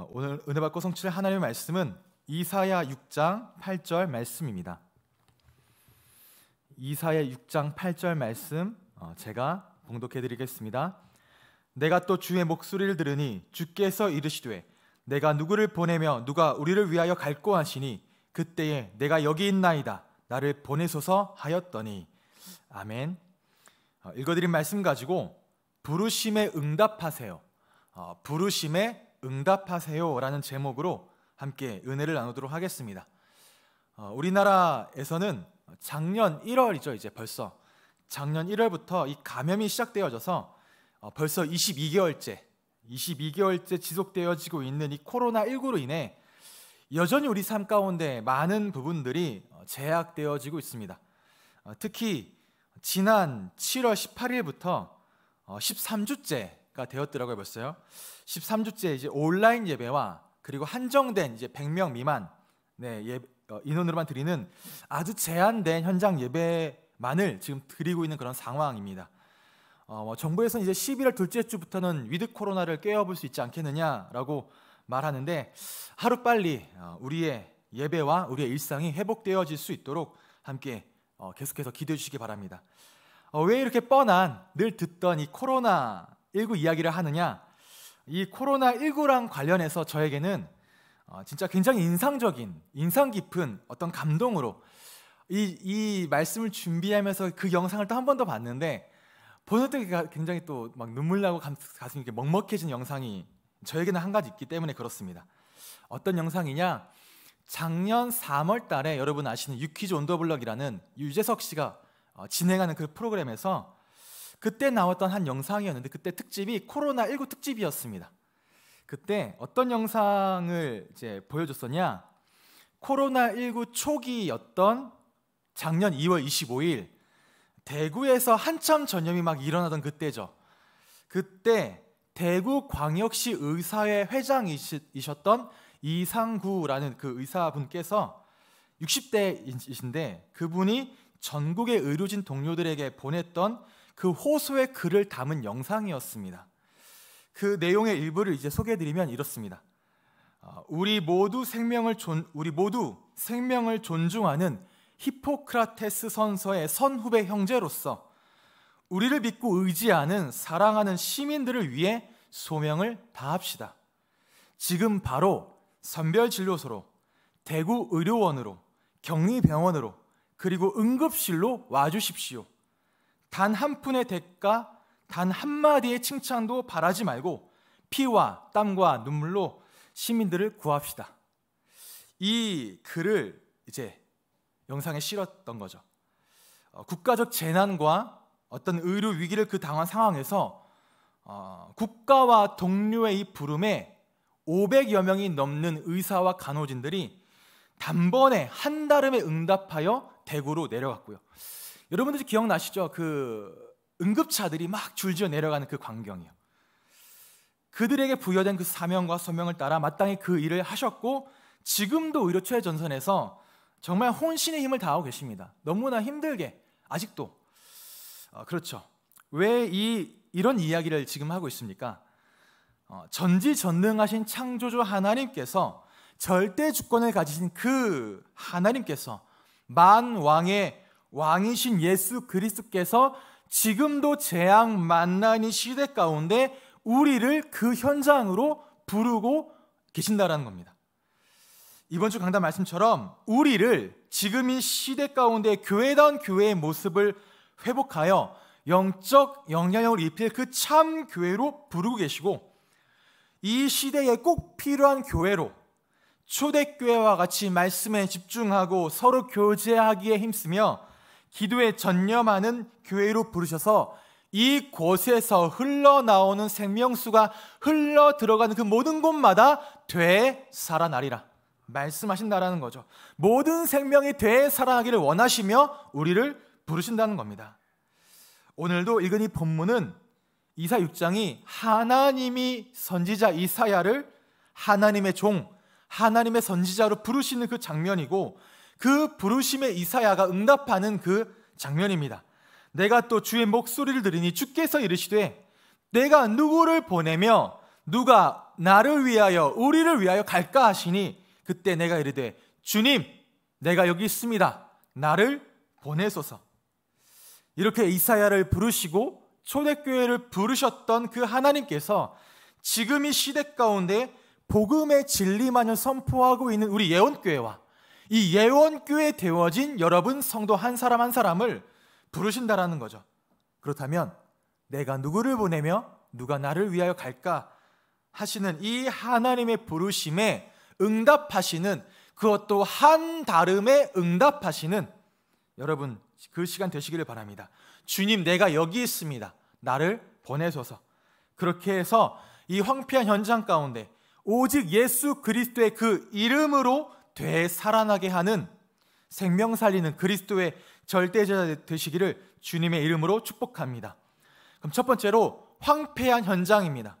어, 오늘 은혜 받고 성취를 하나님의 말씀은 이사야 6장 8절 말씀입니다. 이사야 6장 8절 말씀 어, 제가 봉독해 드리겠습니다. 내가 또 주의 목소리를 들으니 주께서 이르시되 내가 누구를 보내며 누가 우리를 위하여 갈고 하시니 그때에 내가 여기 있나이다 나를 보내소서 하였더니 아멘. 어, 읽어드린 말씀 가지고 부르심에 응답하세요. 부르심에 응답하세요라는 제목으로 함께 은혜를 나누도록 하겠습니다. 어, 우리나라에서는 작년 1월이죠, 이제 벌써 작년 1월부터 이 감염이 시작되어져서 어, 벌써 22개월째, 22개월째 지속되어지고 있는 이 코로나 19로 인해 여전히 우리 삶 가운데 많은 부분들이 어, 제약되어지고 있습니다. 어, 특히 지난 7월 18일부터 13주째 어, 되었더라고요. 벌써요. 13주째 이제 온라인 예배와 그리고 한정된 이제 100명 미만 네, 예, 어, 인원으로만 드리는 아주 제한된 현장 예배만을 지금 드리고 있는 그런 상황입니다. 어, 뭐 정부에서는 이제 11월 둘째 주부터는 위드 코로나를 깨어볼 수 있지 않겠느냐라고 말하는데 하루 빨리 어, 우리의 예배와 우리의 일상이 회복되어질 수 있도록 함께 어, 계속해서 기도해 주시기 바랍니다. 어, 왜 이렇게 뻔한 늘 듣던 이 코로나 19 이야기를 하느냐, 이 코로나19랑 관련해서 저에게는 어, 진짜 굉장히 인상적인, 인상 깊은 어떤 감동으로 이, 이 말씀을 준비하면서 그 영상을 또 한 번 더 봤는데 보는 때 굉장히 또 막 눈물 나고 가슴이 이렇게 먹먹해진 영상이 저에게는 한 가지 있기 때문에 그렇습니다. 어떤 영상이냐? 작년 3월 달에 여러분 아시는 유퀴즈 온더블럭이라는 유재석 씨가 어, 진행하는 그 프로그램에서 그때 나왔던 한 영상이었는데 그때 특집이 코로나 19 특집이었습니다. 그때 어떤 영상을 이제 보여줬었냐? 코로나 19 초기였던 작년 2월 25일 대구에서 한참 전염이 막 일어나던 그때죠. 그때 대구 광역시 의사회 회장이셨던 이상구라는 그 의사분께서 60대이신데 그분이 전국의 의료진 동료들에게 보냈던 그 호소의 글을 담은 영상이었습니다. 그 내용의 일부를 이제 소개해드리면 이렇습니다. 어, 우리 모두 생명을 존, 우리 모두 생명을 존중하는 히포크라테스 선서의 선후배 형제로서 우리를 믿고 의지하는 사랑하는 시민들을 위해 소명을 다합시다. 지금 바로 선별 진료소로 대구 의료원으로 격리병원으로 그리고 응급실로 와주십시오. 단한 푼의 대가, 단 한마디의 칭찬도 바라지 말고 피와 땀과 눈물로 시민들을 구합시다. 이 글을 이제 영상에 실었던 거죠. 어, 국가적 재난과 어떤 의료 위기를 그 당한 상황에서 어, 국가와 동료의 이 부름에 500여 명이 넘는 의사와 간호진들이 단번에 한달음에 응답하여 대구로 내려갔고요. 여러분들 기억나시죠? 그 응급차들이 막 줄지어 내려가는 그 광경이요. 그들에게 부여된 그 사명과 소명을 따라 마땅히 그 일을 하셨고 지금도 의료체 전선에서 정말 혼신의 힘을 다하고 계십니다. 너무나 힘들게 아직도 어, 그렇죠. 왜 이 이런 이야기를 지금 하고 있습니까? 어, 전지전능하신 창조주 하나님께서 절대 주권을 가지신 그 하나님께서 만 왕의 왕이신 예수 그리스께서 지금도 재앙 만나니 시대 가운데 우리를 그 현장으로 부르고 계신다라는 겁니다. 이번 주 강단 말씀처럼 우리를 지금 이 시대 가운데 교회다운 교회의 모습을 회복하여 영적 영향력을 입힐 그 참 교회로 부르고 계시고 이 시대에 꼭 필요한 교회로 초대교회와 같이 말씀에 집중하고 서로 교제하기에 힘쓰며 기도에 전념하는 교회로 부르셔서 이곳에서 흘러나오는 생명수가 흘러 들어가는 그 모든 곳마다 되살아나리라 말씀하신다라는 거죠. 모든 생명이 되살아나기를 원하시며 우리를 부르신다는 겁니다. 오늘도 읽은 이 본문은 이사 6장이 하나님이 선지자 이사야를 하나님의 종, 하나님의 선지자로 부르시는 그 장면이고 그 부르심에 이사야가 응답하는 그 장면입니다. 내가 또 주의 목소리를 들으니 주께서 이르시되 내가 누구를 보내며 누가 나를 위하여 우리를 위하여 갈까 하시니 그때 내가 이르되 주님 내가 여기 있습니다. 나를 보내소서. 이렇게 이사야를 부르시고 초대교회를 부르셨던 그 하나님께서 지금 이 시대 가운데 복음의 진리만을 선포하고 있는 우리 예언교회와 이 예원교에 되어진 여러분 성도 한 사람 한 사람을 부르신다라는 거죠. 그렇다면 내가 누구를 보내며 누가 나를 위하여 갈까 하시는 이 하나님의 부르심에 응답하시는 그것도 한 다름에 응답하시는 여러분 그 시간 되시기를 바랍니다. 주님 내가 여기 있습니다. 나를 보내소서. 그렇게 해서 이 황폐한 현장 가운데 오직 예수 그리스도의 그 이름으로 되살아나게 하는 생명 살리는 그리스도의 절대자 되시기를 주님의 이름으로 축복합니다. 그럼 첫 번째로 황폐한 현장입니다.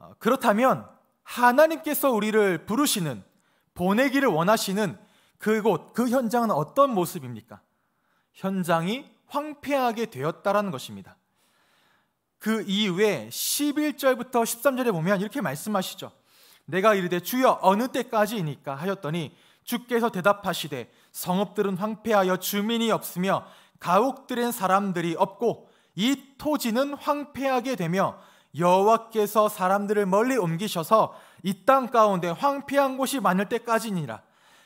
어, 그렇다면 하나님께서 우리를 부르시는 보내기를 원하시는 그곳 그 현장은 어떤 모습입니까? 현장이 황폐하게 되었다라는 것입니다. 그 이후에 11절부터 13절에 보면 이렇게 말씀하시죠. 내가 이르되 주여 어느 때까지이니까 하였더니 주께서 대답하시되 성읍들은 황폐하여 주민이 없으며 가옥들은 사람들이 없고 이 토지는 황폐하게 되며 여호와께서 사람들을 멀리 옮기셔서 이 땅 가운데 황폐한 곳이 많을 때까지니라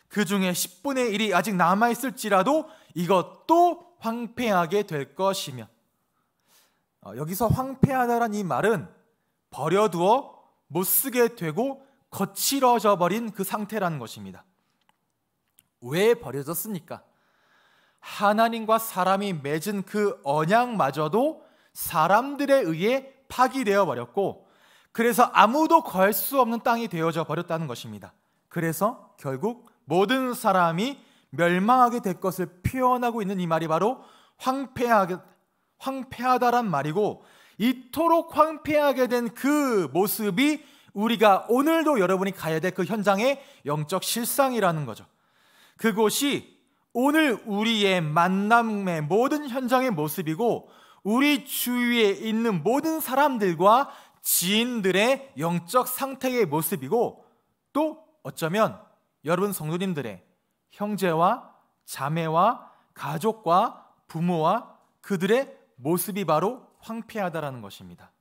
그 중에 10분의 1이 아직 남아 있을지라도 이것도 황폐하게 될 것이며 어, 여기서 황폐하다란 이 말은 버려두어 못 쓰게 되고 거칠어져 버린 그 상태라는 것입니다. 왜 버려졌습니까? 하나님과 사람이 맺은 그 언약마저도 사람들에 의해 파기되어 버렸고 그래서 아무도 걸 수 없는 땅이 되어져 버렸다는 것입니다. 그래서 결국 모든 사람이 멸망하게 될 것을 표현하고 있는 이 말이 바로 황폐하게, 황폐하다란 말이고 이토록 황폐하게 된 그 모습이 우리가 오늘도 여러분이 가야 될 그 현장의 영적 실상이라는 거죠. 그곳이 오늘 우리의 만남의 모든 현장의 모습이고 우리 주위에 있는 모든 사람들과 지인들의 영적 상태의 모습이고 또 어쩌면 여러분 성도님들의 형제와 자매와 가족과 부모와 그들의 모습이 바로 황폐하다라는 것입니다.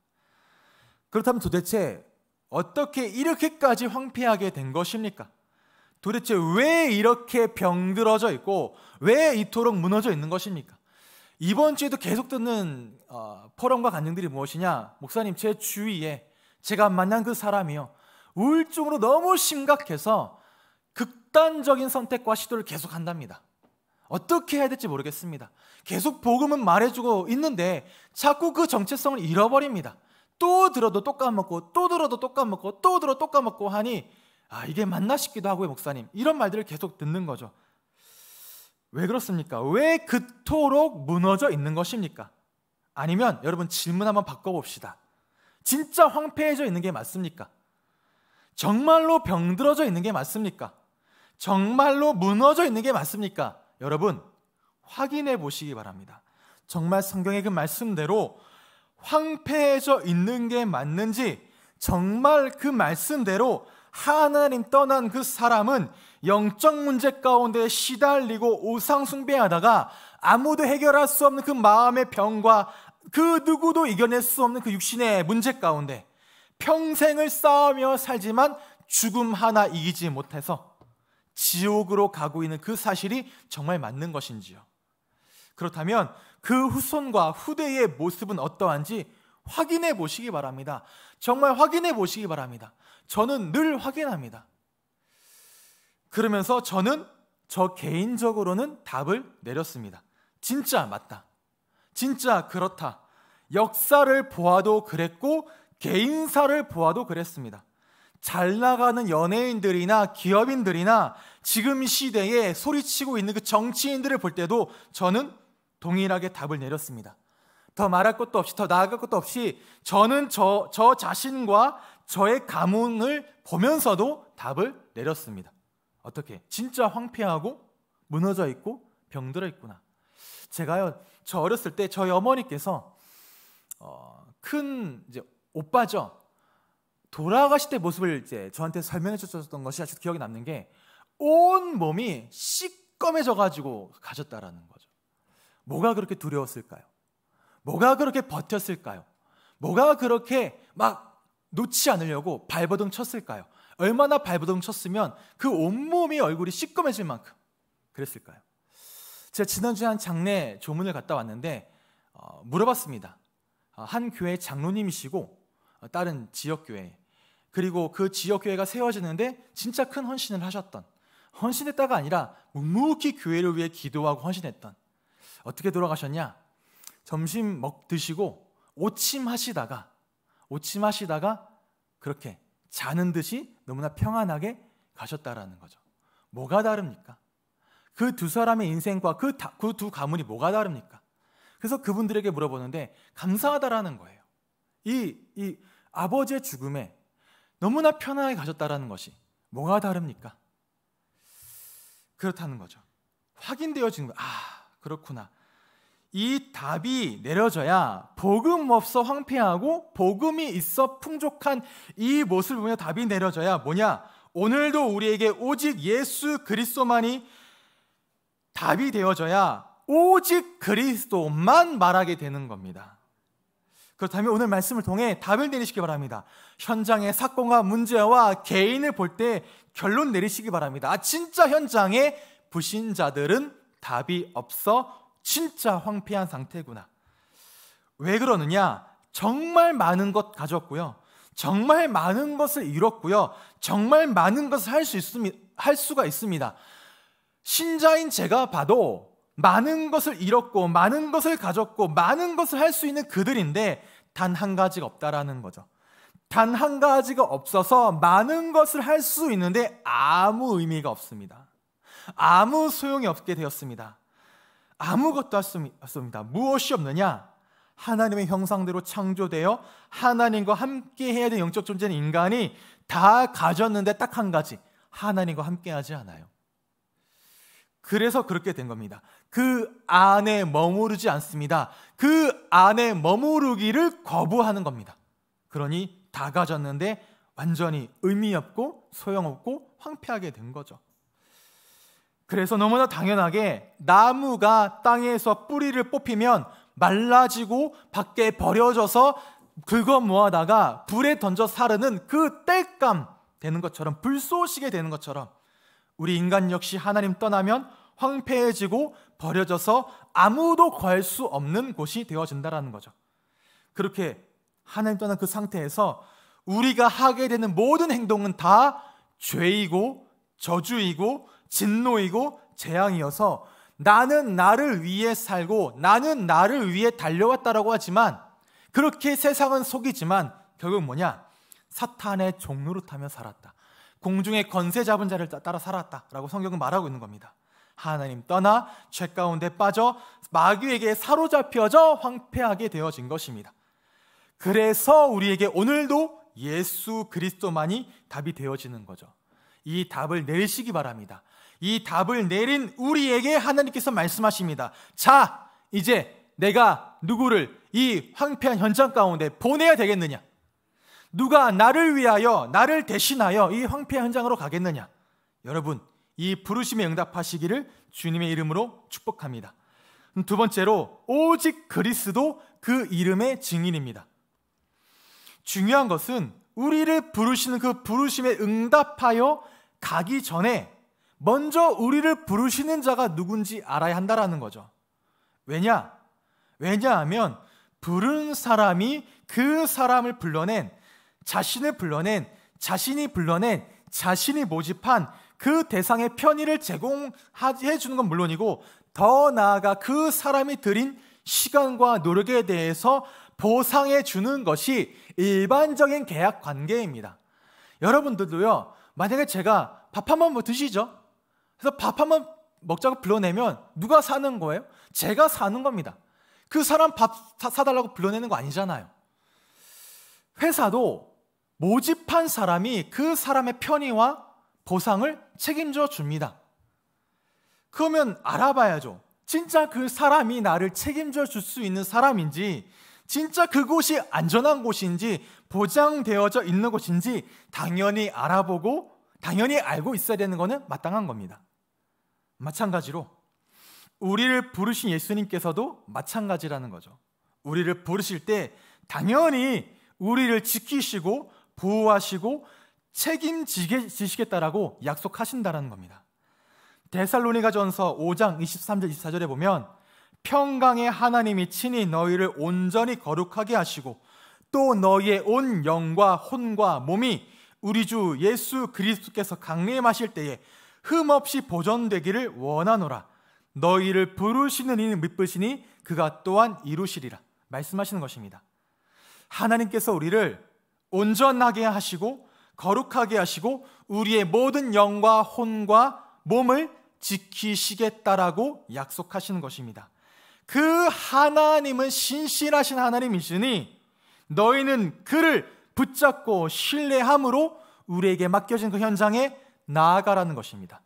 그렇다면 도대체 어떻게 이렇게까지 황폐하게 된 것입니까? 도대체 왜 이렇게 병들어져 있고 왜 이토록 무너져 있는 것입니까? 이번 주에도 계속 듣는 어, 포럼과 간증들이 무엇이냐? 목사님 제 주위에 제가 만난 그 사람이요 우울증으로 너무 심각해서 극단적인 선택과 시도를 계속한답니다. 어떻게 해야 될지 모르겠습니다. 계속 복음은 말해주고 있는데 자꾸 그 정체성을 잃어버립니다. 또 들어도 또 까먹고 또 들어도 또 까먹고 또 들어 도또 까먹고 하니 아 이게 맞나 싶기도 하고요 목사님 이런 말들을 계속 듣는 거죠. 왜 그렇습니까? 왜 그토록 무너져 있는 것입니까? 아니면 여러분 질문 한번 바꿔봅시다. 진짜 황폐해져 있는 게 맞습니까? 정말로 병들어져 있는 게 맞습니까? 정말로 무너져 있는 게 맞습니까? 여러분 확인해 보시기 바랍니다. 정말 성경의 그 말씀대로 황폐해져 있는 게 맞는지 정말 그 말씀대로 하나님 떠난 그 사람은 영적 문제 가운데 시달리고 우상숭배하다가 아무도 해결할 수 없는 그 마음의 병과 그 누구도 이겨낼 수 없는 그 육신의 문제 가운데 평생을 싸우며 살지만 죽음 하나 이기지 못해서 지옥으로 가고 있는 그 사실이 정말 맞는 것인지요. 그렇다면 그 후손과 후대의 모습은 어떠한지 확인해 보시기 바랍니다. 정말 확인해 보시기 바랍니다. 저는 늘 확인합니다. 그러면서 저는 저 개인적으로는 답을 내렸습니다. 진짜 맞다. 진짜 그렇다. 역사를 보아도 그랬고 개인사를 보아도 그랬습니다. 잘 나가는 연예인들이나 기업인들이나 지금 시대에 소리치고 있는 그 정치인들을 볼 때도 저는 동일하게 답을 내렸습니다. 더 말할 것도 없이 더 나아갈 것도 없이 저는 저, 저 자신과 저의 가문을 보면서도 답을 내렸습니다. 어떻게? 진짜 황폐하고 무너져 있고 병들어 있구나. 제가요, 저 어렸을 때 저희 어머니께서 어, 큰 이제 오빠죠. 돌아가실 때 모습을 이제 저한테 설명해 주셨던 것이 아주 기억에 남는 게 온 몸이 시꺼매져 가지고 가셨다라는 거죠. 뭐가 그렇게 두려웠을까요? 뭐가 그렇게 버텼을까요? 뭐가 그렇게 막 놓지 않으려고 발버둥 쳤을까요? 얼마나 발버둥 쳤으면 그 온몸이 얼굴이 시꺼매질 만큼 그랬을까요? 제가 지난주에 한 장례 조문을 갔다 왔는데 어, 물어봤습니다. 어, 한 교회 장로님이시고 어, 다른 지역 교회 그리고 그 지역 교회가 세워지는데 진짜 큰 헌신을 하셨던 헌신했다가 아니라 묵묵히 교회를 위해 기도하고 헌신했던 어떻게 돌아가셨냐? 점심 먹 드시고 오침하시다가 오침하시다가 그렇게 자는 듯이 너무나 평안하게 가셨다라는 거죠. 뭐가 다릅니까? 그 두 사람의 인생과 그두 그 가문이 뭐가 다릅니까? 그래서 그분들에게 물어보는데 감사하다라는 거예요. 이, 이 아버지의 죽음에 너무나 편하게 가졌다라는 것이 뭐가 다릅니까? 그렇다는 거죠. 확인되어지는 거. 아, 그렇구나. 이 답이 내려져야 복음 없어 황폐하고 복음이 있어 풍족한 이 모습을 보며 답이 내려져야 뭐냐? 오늘도 우리에게 오직 예수 그리스도만이 답이 되어져야 오직 그리스도만 말하게 되는 겁니다. 그렇다면 오늘 말씀을 통해 답을 내리시기 바랍니다. 현장의 사건과 문제와 개인을 볼 때 결론 내리시기 바랍니다. 아, 진짜 현장에부신자들은 답이 없어 진짜 황폐한 상태구나. 왜 그러느냐? 정말 많은 것 가졌고요. 정말 많은 것을 이뤘고요. 정말 많은 것을 할 수 있습니다. 할 수가 있습니다. 신자인 제가 봐도 많은 것을 잃었고 많은 것을 가졌고 많은 것을 할 수 있는 그들인데 단 한 가지가 없다라는 거죠. 단 한 가지가 없어서 많은 것을 할 수 있는데 아무 의미가 없습니다. 아무 소용이 없게 되었습니다. 아무것도 할수 없습니다. 무엇이 없느냐? 하나님의 형상대로 창조되어 하나님과 함께 해야 될 영적 존재는 인간이 다 가졌는데 딱 한 가지. 하나님과 함께 하지 않아요. 그래서 그렇게 된 겁니다. 그 안에 머무르지 않습니다. 그 안에 머무르기를 거부하는 겁니다. 그러니 다 가졌는데 완전히 의미 없고 소용없고 황폐하게 된 거죠. 그래서 너무나 당연하게 나무가 땅에서 뿌리를 뽑히면 말라지고 밖에 버려져서 그어 모아다가 불에 던져 사르는 그 땔감 되는 것처럼 불쏘시게 되는 것처럼 우리 인간 역시 하나님 떠나면 황폐해지고 버려져서 아무도 구할 수 없는 곳이 되어진다라는 거죠. 그렇게 하나님 떠난 그 상태에서 우리가 하게 되는 모든 행동은 다 죄이고 저주이고 진노이고 재앙이어서 나는 나를 위해 살고 나는 나를 위해 달려왔다라고 하지만 그렇게 세상은 속이지만 결국 뭐냐? 사탄의 종로를 타며 살았다. 공중의 건세 잡은 자를 따라 살았다라고 성경은 말하고 있는 겁니다. 하나님 떠나 죄 가운데 빠져 마귀에게 사로잡혀져 황폐하게 되어진 것입니다. 그래서 우리에게 오늘도 예수 그리스도만이 답이 되어지는 거죠. 이 답을 내리시기 바랍니다. 이 답을 내린 우리에게 하나님께서 말씀하십니다. 자, 이제 내가 누구를 이 황폐한 현장 가운데 보내야 되겠느냐? 누가 나를 위하여 나를 대신하여 이황폐 현장으로 가겠느냐? 여러분, 이 부르심에 응답하시기를 주님의 이름으로 축복합니다. 두 번째로 오직 그리스도 그 이름의 증인입니다. 중요한 것은 우리를 부르시는 그 부르심에 응답하여 가기 전에 먼저 우리를 부르시는 자가 누군지 알아야 한다라는 거죠. 왜냐? 왜냐하면 부른 사람이 그 사람을 불러낸 자신을 불러낸 자신이 불러낸 자신이 모집한 그 대상의 편의를 제공해 주는 건 물론이고 더 나아가 그 사람이 들인 시간과 노력에 대해서 보상해 주는 것이 일반적인 계약 관계입니다. 여러분들도요, 만약에 제가 밥 한번 뭐 드시죠? 그래서 밥 한 번 먹자고 불러내면 누가 사는 거예요? 제가 사는 겁니다. 그 사람 밥 사달라고 불러내는 거 아니잖아요. 회사도 모집한 사람이 그 사람의 편의와 보상을 책임져 줍니다. 그러면 알아봐야죠. 진짜 그 사람이 나를 책임져 줄 수 있는 사람인지, 진짜 그곳이 안전한 곳인지, 보장되어져 있는 곳인지 당연히 알아보고, 당연히 알고 있어야 되는 것은 마땅한 겁니다. 마찬가지로, 우리를 부르신 예수님께서도 마찬가지라는 거죠. 우리를 부르실 때 당연히 우리를 지키시고 보호하시고 책임지시겠다라고 약속하신다라는 겁니다. 데살로니가 전서 5장 23절 24절에 보면 평강의 하나님이 친히 너희를 온전히 거룩하게 하시고 또 너희의 온 영과 혼과 몸이 우리 주 예수 그리스도께서 강림하실 때에 흠없이 보존되기를 원하노라 너희를 부르시는 이는 믿으시니 그가 또한 이루시리라 말씀하시는 것입니다 하나님께서 우리를 온전하게 하시고 거룩하게 하시고 우리의 모든 영과 혼과 몸을 지키시겠다라고 약속하시는 것입니다. 그 하나님은 신실하신 하나님이시니 너희는 그를 붙잡고 신뢰함으로 우리에게 맡겨진 그 현장에 나아가라는 것입니다.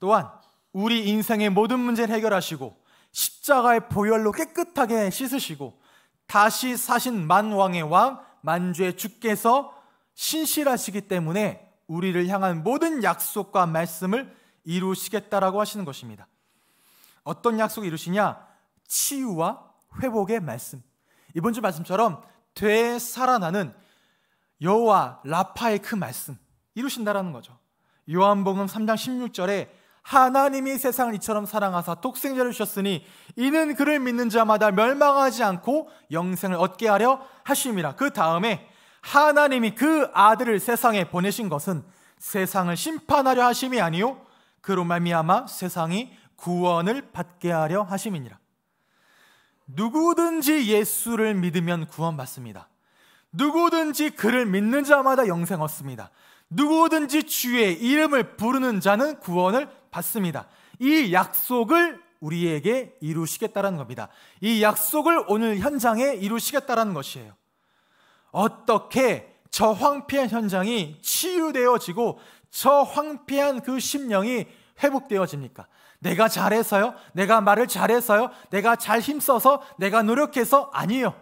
또한 우리 인생의 모든 문제를 해결하시고 십자가의 보혈로 깨끗하게 씻으시고 다시 사신 만왕의 왕 만주의 주께서 신실하시기 때문에 우리를 향한 모든 약속과 말씀을 이루시겠다라고 하시는 것입니다. 어떤 약속을 이루시냐? 치유와 회복의 말씀. 이번 주 말씀처럼 되살아나는 여호와 라파의 그 말씀 이루신다라는 거죠. 요한복음 3장 16절에 하나님이 세상을 이처럼 사랑하사 독생자를 주셨으니 이는 그를 믿는 자마다 멸망하지 않고 영생을 얻게 하려 하심이라. 그 다음에 하나님이 그 아들을 세상에 보내신 것은 세상을 심판하려 하심이 아니요 그로 말미암아 세상이 구원을 받게 하려 하심이니라. 누구든지 예수를 믿으면 구원받습니다. 누구든지 그를 믿는 자마다 영생 얻습니다. 누구든지 주의 이름을 부르는 자는 구원을 받습니다. 이 약속을 우리에게 이루시겠다라는 겁니다. 이 약속을 오늘 현장에 이루시겠다라는 것이에요. 어떻게 저 황폐한 현장이 치유되어지고 저 황폐한 그 심령이 회복되어집니까? 내가 잘해서요? 내가 말을 잘해서요? 내가 잘 힘써서? 내가 노력해서? 아니요.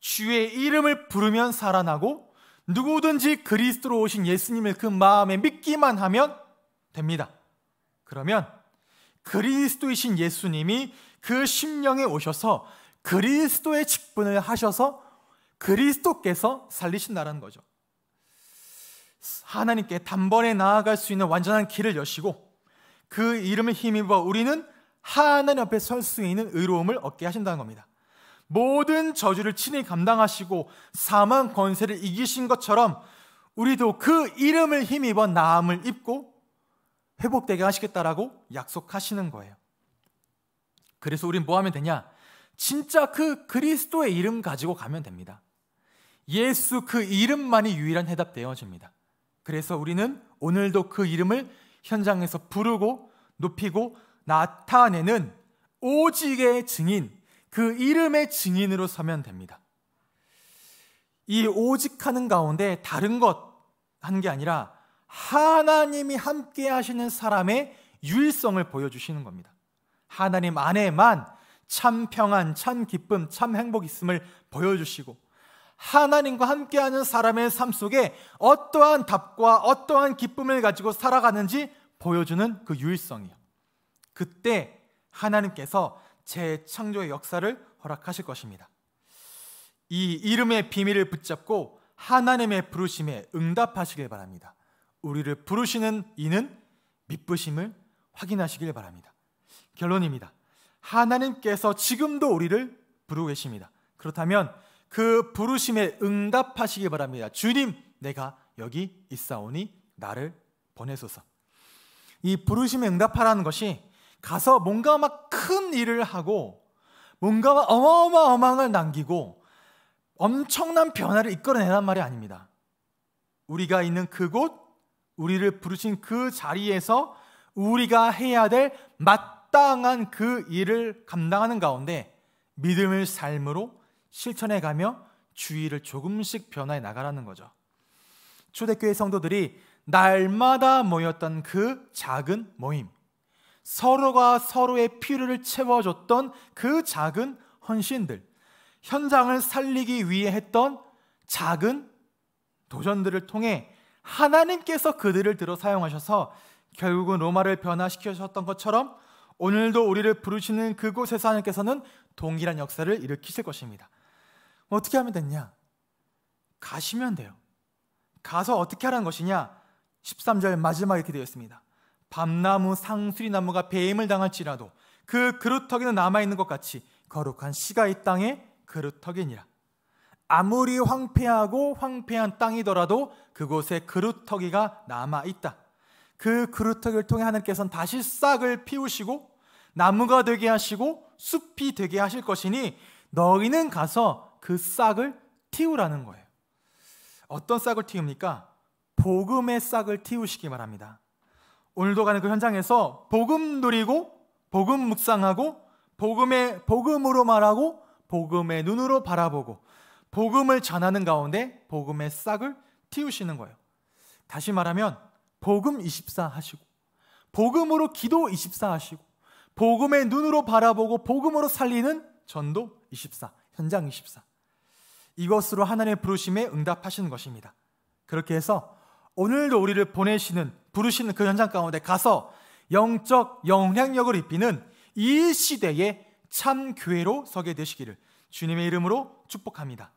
주의 이름을 부르면 살아나고 누구든지 그리스도로 오신 예수님을 그 마음에 믿기만 하면 됩니다. 그러면 그리스도이신 예수님이 그 심령에 오셔서 그리스도의 직분을 하셔서 그리스도께서 살리신다라는 거죠. 하나님께 단번에 나아갈 수 있는 완전한 길을 여시고 그 이름을 힘입어 우리는 하나님 앞에 설 수 있는 의로움을 얻게 하신다는 겁니다. 모든 저주를 친히 감당하시고 사망 권세를 이기신 것처럼 우리도 그 이름을 힘입어 나음을 입고 회복되게 하시겠다라고 약속하시는 거예요. 그래서 우린 뭐 하면 되냐? 진짜 그 그리스도의 이름 가지고 가면 됩니다. 예수 그 이름만이 유일한 해답되어집니다. 그래서 우리는 오늘도 그 이름을 현장에서 부르고 높이고 나타내는 오직의 증인, 그 이름의 증인으로 서면 됩니다. 이 오직 하는 가운데 다른 것 한 게 아니라 하나님이 함께 하시는 사람의 유일성을 보여주시는 겁니다. 하나님 안에만 참 평안, 참 기쁨, 참 행복 있음을 보여주시고 하나님과 함께하는 사람의 삶 속에 어떠한 답과 어떠한 기쁨을 가지고 살아가는지 보여주는 그 유일성이요. 그때 하나님께서 재창조의 역사를 허락하실 것입니다. 이 이름의 비밀을 붙잡고 하나님의 부르심에 응답하시길 바랍니다. 우리를 부르시는 이는 믿으심을 확인하시길 바랍니다. 결론입니다. 하나님께서 지금도 우리를 부르고 계십니다. 그렇다면 그 부르심에 응답하시길 바랍니다. 주님, 내가 여기 있사오니 나를 보내소서. 이 부르심에 응답하라는 것이 가서 뭔가 막 큰 일을 하고 뭔가 어마어마한걸 남기고 엄청난 변화를 이끌어내란 말이 아닙니다. 우리가 있는 그곳 우리를 부르신 그 자리에서 우리가 해야 될 마땅한 그 일을 감당하는 가운데 믿음을 삶으로 실천해 가며 주의를 조금씩 변화해 나가라는 거죠. 초대교회 성도들이 날마다 모였던 그 작은 모임, 서로가 서로의 필요를 채워줬던 그 작은 헌신들, 현장을 살리기 위해 했던 작은 도전들을 통해 하나님께서 그들을 들어 사용하셔서 결국은 로마를 변화시키셨던 것처럼 오늘도 우리를 부르시는 그곳에서 하나님께서는 동일한 역사를 일으키실 것입니다. 어떻게 하면 되냐? 가시면 돼요. 가서 어떻게 하라는 것이냐? 13절 마지막에 기렇했습니다 밤나무 상수리나무가 배임을 당할지라도 그 그루터기는 남아있는 것 같이 거룩한 씨가 이 땅에 그루터기니라. 아무리 황폐하고 황폐한 땅이더라도 그곳에 그루터기가 남아 있다. 그 그루터기를 통해 하나님께서는 다시 싹을 피우시고 나무가 되게 하시고 숲이 되게 하실 것이니 너희는 가서 그 싹을 틔우라는 거예요. 어떤 싹을 틔웁니까? 복음의 싹을 틔우시기 바랍니다. 오늘도 가는 그 현장에서 복음 누리고 복음 묵상하고 복음의 복음으로 말하고 복음의 눈으로 바라보고 복음을 전하는 가운데 복음의 싹을 틔우시는 거예요. 다시 말하면 복음 24 하시고 복음으로 기도 24 하시고 복음의 눈으로 바라보고 복음으로 살리는 전도 24, 현장 24. 이것으로 하나님의 부르심에 응답하시는 것입니다. 그렇게 해서 오늘도 우리를 보내시는 부르시는 그 현장 가운데 가서 영적 영향력을 입히는 이 시대의 참 교회로 서게 되시기를 주님의 이름으로 축복합니다.